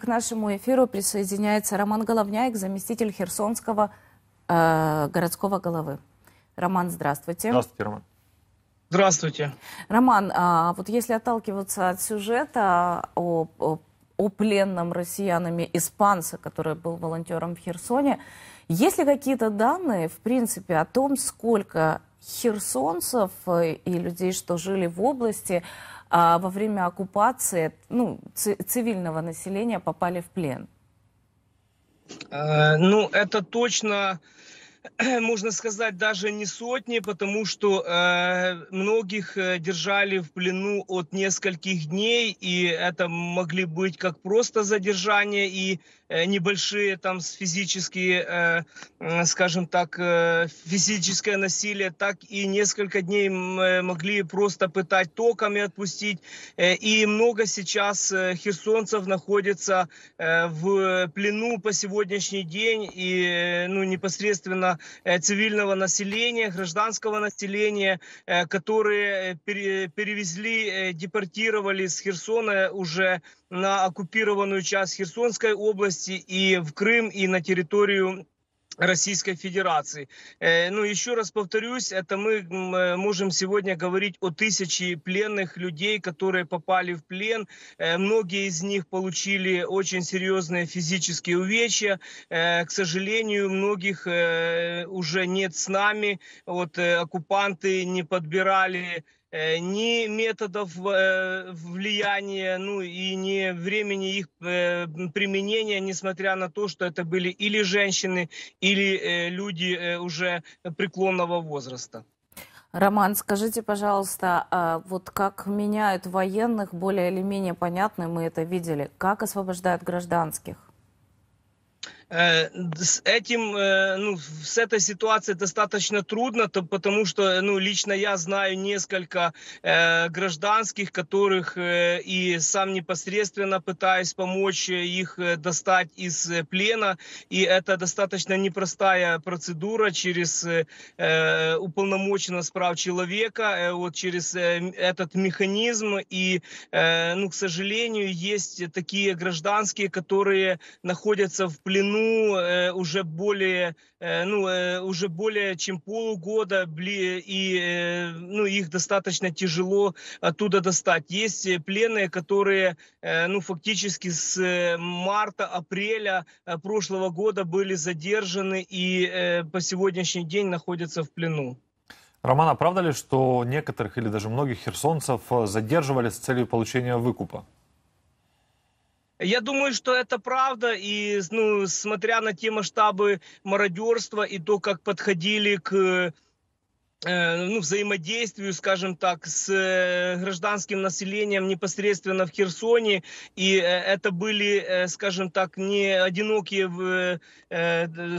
К нашему эфиру присоединяется Роман Головняк, заместитель Херсонского э, городского головы. Роман, здравствуйте. Здравствуйте, Роман. Здравствуйте. Роман, а вот если отталкиваться от сюжета о, о, о пленном россиянами испанца, который был волонтером в Херсоне, есть ли какие-то данные, в принципе, о том, сколько херсонцев э, и людей, что жили в области, а, во время оккупации ну, цивильного населения попали в плен? Э, ну, это точно можно сказать, даже не сотни, потому что э, многих э, держали в плену от нескольких дней, и это могли быть как просто задержания и э, небольшие там физические, э, э, скажем так, э, физическое насилие, так и несколько дней э, могли просто пытать токами отпустить. И много сейчас херсонцев находится в плену по сегодняшний день, и ну, непосредственно Э, цивильного населения, гражданского населения, э, которые э, перевезли, депортировали с Херсона уже на оккупированную часть Херсонской области и в Крым, и на территорию Российской Федерации. Э, ну, еще раз повторюсь, это мы э, можем сегодня говорить о тысяче пленных людей, которые попали в плен. Э, многие из них получили очень серьезные физические увечья. К сожалению, многих уже нет с нами. Вот оккупанты не подбирали Э, ни методов э, влияния, ну и ни времени их э, применения, несмотря на то, что это были или женщины, или люди уже преклонного возраста. Роман, скажите, пожалуйста, а вот как меняют военных, более или менее понятно, мы это видели, как освобождают гражданских? Э, с этим, э, ну, с этой ситуацией достаточно трудно, то, потому что, э, ну, лично я знаю несколько э, гражданских, которых э, и сам непосредственно пытаюсь помочь их достать из плена, и это достаточно непростая процедура через э, уполномоченных прав человека, э, вот через э, этот механизм, и, э, ну, к сожалению, есть такие гражданские, которые находятся в плену ну, э, уже более, э, ну, э, уже более чем полугода, и, э, ну, их достаточно тяжело оттуда достать. Есть э, пленные, которые, э, ну, фактически с марта-апреля прошлого года были задержаны и по сегодняшний день находятся в плену. Роман, а правда ли, что некоторых или даже многих херсонцев задерживали с целью получения выкупа? Я думаю, что это правда, и ну, смотря на те масштабы мародерства и то, как подходили к Э, ну, взаимодействию, скажем так, с э, гражданским населением непосредственно в Херсоне. И э, это были, скажем так, не одинокие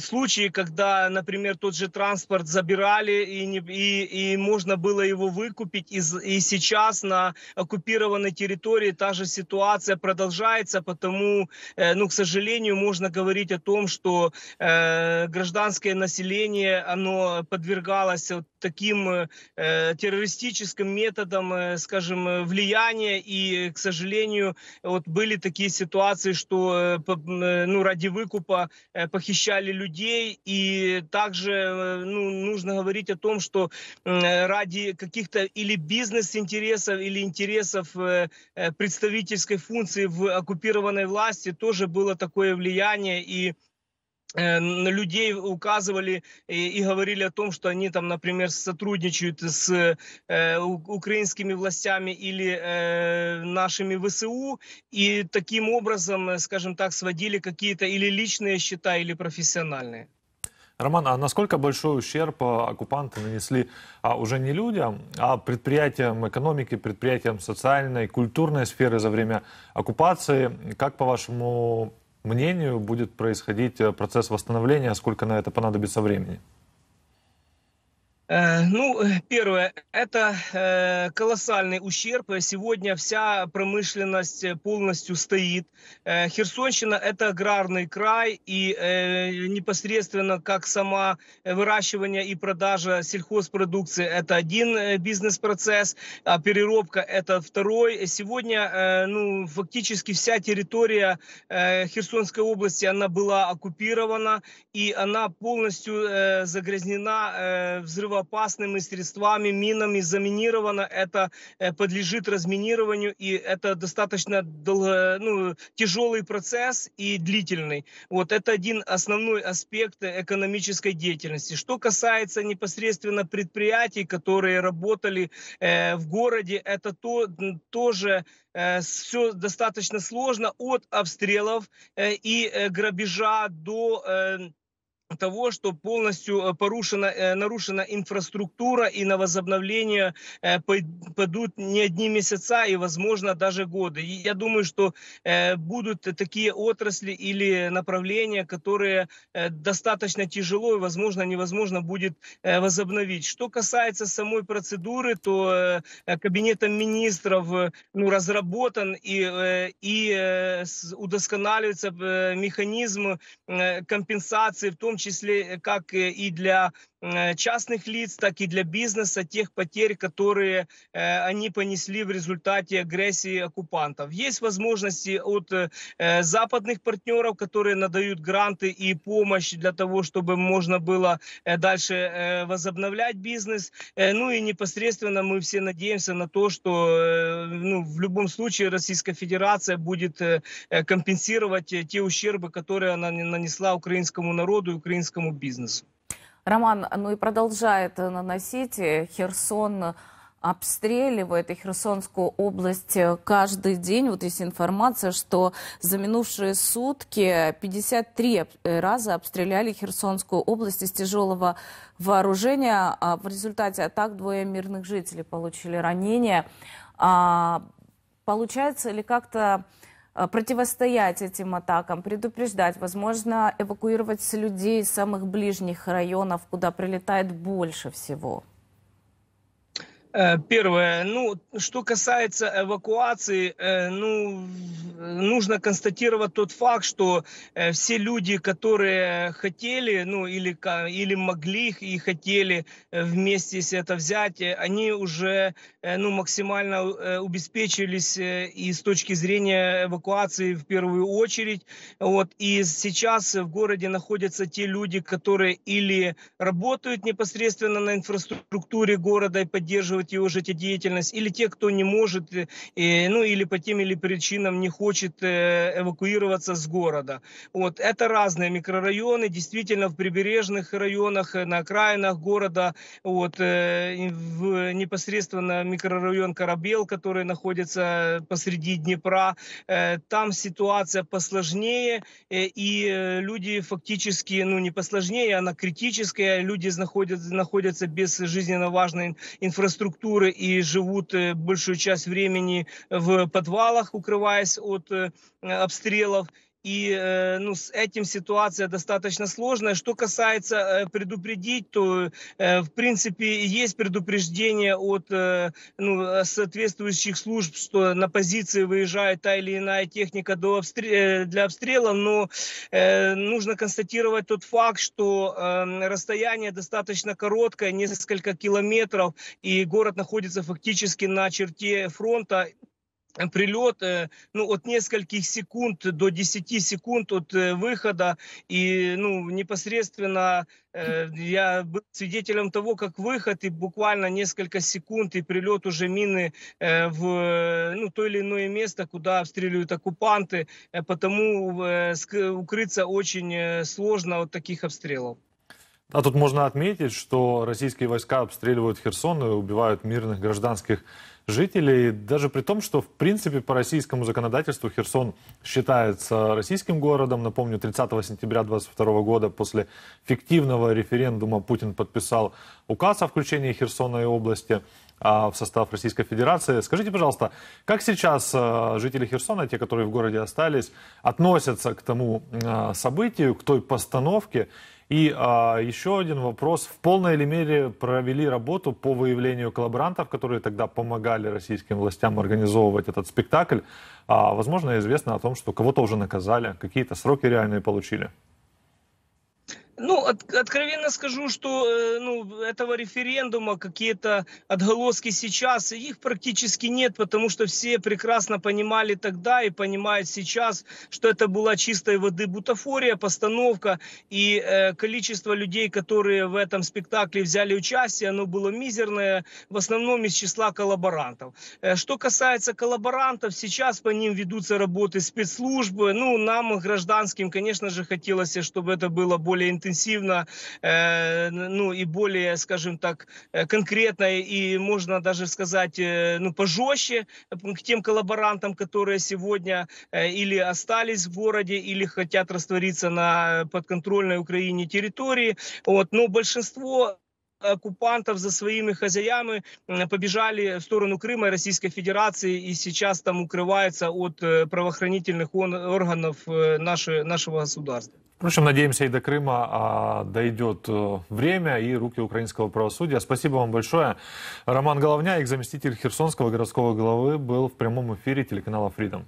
случаи, когда, например, тот же транспорт забирали и, не, и, и можно было его выкупить. И, и сейчас на оккупированной территории та же ситуация продолжается, потому, ну, к сожалению, можно говорить о том, что гражданское население, оно подвергалось вот таким э, э, террористическим методом, э, скажем, влияния. И, к сожалению, вот были такие ситуации, что ну, ради выкупа похищали людей. И также ну, нужно говорить о том, что ради каких-то или бизнес-интересов, или интересов представительской функции в оккупированной власти тоже было такое влияние. И Э, людей указывали и, говорили о том, что они там, например, сотрудничают с э, украинскими властями или э, нашими ВСУ, и таким образом, скажем так, сводили какие-то или личные счета, или профессиональные. Роман, а насколько большой ущерб оккупанты нанесли а, уже не людям, а предприятиям экономики, предприятиям социальной, культурной сферы за время оккупации? Как, по-вашему, мнению, будет происходить э, процесс восстановления, сколько на это понадобится времени? Э, ну, первое, это э, колоссальный ущерб. Сегодня вся промышленность э, полностью стоит. Херсонщина – это аграрный край, и непосредственно как сама выращивание и продажа сельхозпродукции – это один бизнес-процесс, а переробка – это второй. Сегодня ну, фактически вся территория Херсонской области она была оккупирована, и она полностью загрязнена взрывом опасными средствами, минами заминировано. Это э, подлежит разминированию, и это достаточно долго, ну, тяжелый процесс и длительный. Вот это один основной аспект экономической деятельности. Что касается непосредственно предприятий, которые работали э, в городе, это то, тоже э, все достаточно сложно от обстрелов э, и грабежа до того, что полностью э, порушена, э, нарушена инфраструктура и на возобновление э, пойдут не одни месяца и, возможно, даже годы. И я думаю, что будут такие отрасли или направления, которые достаточно тяжело и, возможно, невозможно будет возобновить. Что касается самой процедуры, то кабинетом министров ну, разработан и, и удосконаливается механизм компенсации, в том числе э, как э, и для Э, частных лиц, так и для бизнеса тех потерь, которые э, они понесли в результате агрессии оккупантов. Есть возможности от э, западных партнеров, которые надают гранты и помощь для того, чтобы можно было дальше возобновлять бизнес. Ну и непосредственно мы все надеемся на то, что ну, в любом случае Российская Федерация будет компенсировать те ущербы, которые она нанесла украинскому народу и украинскому бизнесу. Роман, ну и продолжает э, наносить э, Херсон э, обстреливает и Херсонскую область каждый день. Вот есть информация, что за минувшие сутки 53 раза обстреляли Херсонскую область из тяжелого вооружения. А в результате атак двое мирных жителей получили ранения. А, получается ли как-то Э, противостоять этим атакам, предупреждать, возможно, эвакуировать людей из самых ближних районов, куда прилетает больше всего? Э, первое. Ну, что касается эвакуации, э, ну, нужно констатировать тот факт, что все люди, которые хотели, ну, или, или могли и хотели вместе с это взять, они уже Э, ну, максимально обеспечились э, э, и с точки зрения эвакуации в первую очередь. Вот. И сейчас в городе находятся те люди, которые или работают непосредственно на инфраструктуре города и поддерживают его жизнедеятельность, или те, кто не может, ну или по тем или причинам не хочет эвакуироваться с города. Вот. Это разные микрорайоны, действительно в прибережных районах, на окраинах города, вот, в непосредственно микрорайон Корабел, который находится посреди Днепра. Э, там ситуация посложнее, э, и э, люди фактически, ну не посложнее, она критическая. Люди находят находятся без жизненно важной инфраструктуры и живут большую часть времени в подвалах, укрываясь от обстрелов. И э, ну, с этим ситуация достаточно сложная. Что касается э, предупредить, то э, в принципе есть предупреждение от ну, соответствующих служб, что на позиции выезжает та или иная техника до обстрел, для обстрела, но нужно констатировать тот факт, что эм, расстояние достаточно короткое, несколько километров, и город находится фактически на черте фронта прилет э, ну, от нескольких секунд до 10 секунд от э, выхода. И ну, непосредственно э, я был свидетелем того, как выход и буквально несколько секунд и прилет уже мины э, в э, ну, то или иное место, куда обстреливают оккупанты. Потому э, укрыться очень сложно от таких обстрелов. А тут можно отметить, что российские войска обстреливают Херсон и убивают мирных гражданских жителей, даже при том, что в принципе по российскому законодательству Херсон считается российским городом. Напомню, 30 сентября 2022 года после фиктивного референдума Путин подписал указ о включении Херсона и области а, в состав Российской Федерации. Скажите, пожалуйста, как сейчас а, жители Херсона, те, которые в городе остались, относятся к тому а, событию, к той постановке? И а, еще один вопрос. В полной ли мере провели работу по выявлению коллаборантов, которые тогда помогали российским властям организовывать этот спектакль? А, возможно, известно о том, что кого-то уже наказали, какие-то сроки реальные получили. Ну, от, откровенно скажу, что э, ну, этого референдума какие-то отголоски сейчас, их практически нет, потому что все прекрасно понимали тогда и понимают сейчас, что это была чистой воды бутафория, постановка, и э, количество людей, которые в этом спектакле взяли участие, оно было мизерное, в основном из числа коллаборантов. Э, что касается коллаборантов, сейчас по ним ведутся работы спецслужбы, ну, нам, гражданским, конечно же, хотелось, чтобы это было более интенсивно, интенсивно, э, ну и более, скажем так, э, конкретно и можно даже сказать, э, ну пожестче к тем коллаборантам, которые сегодня или остались в городе, или хотят раствориться на подконтрольной Украине территории. Вот, но большинство оккупантов за своими хозяями побежали в сторону Крыма и Российской Федерации и сейчас там укрываются от правоохранительных органов нашего государства. Впрочем, надеемся, и до Крыма а, дойдет э, время и руки украинского правосудия. Спасибо вам большое. Роман Головня, их заместитель Херсонского городского головы, был в прямом эфире телеканала Freedom.